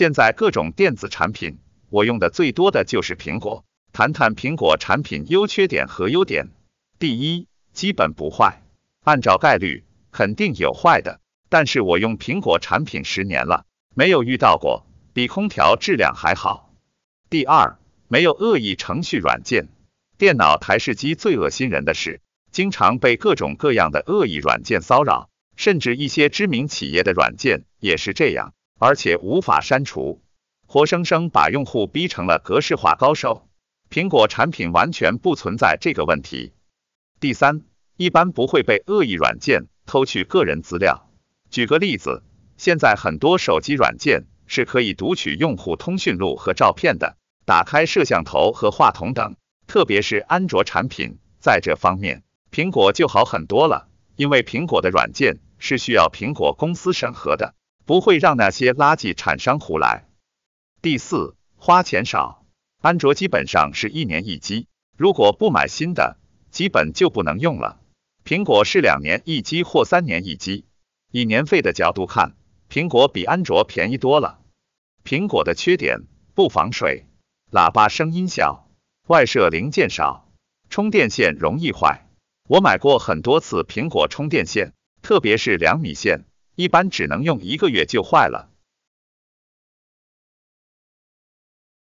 现在各种电子产品，我用的最多的就是苹果。谈谈苹果产品优缺点和优点。第一，基本不坏，按照概率肯定有坏的，但是我用苹果产品十年了，没有遇到过，比空调质量还好。第二，没有恶意程序软件，电脑台式机最恶心人的是，经常被各种各样的恶意软件骚扰，甚至一些知名企业的软件也是这样。而且无法删除，活生生把用户逼成了格式化高手。苹果产品完全不存在这个问题。第三，一般不会被恶意软件偷取个人资料。举个例子，现在很多手机软件是可以读取用户通讯录和照片的，打开摄像头和话筒等。特别是安卓产品在这方面，苹果就好很多了，因为苹果的软件是需要苹果公司审核的。不会让那些垃圾产商胡来。第四，花钱少，安卓基本上是一年一机，如果不买新的，基本就不能用了。苹果是两年一机或三年一机。以年费的角度看，苹果比安卓便宜多了。苹果的缺点：不防水，喇叭声音小，外设零件少，充电线容易坏。我买过很多次苹果充电线，特别是两米线。一般只能用一个月就坏了。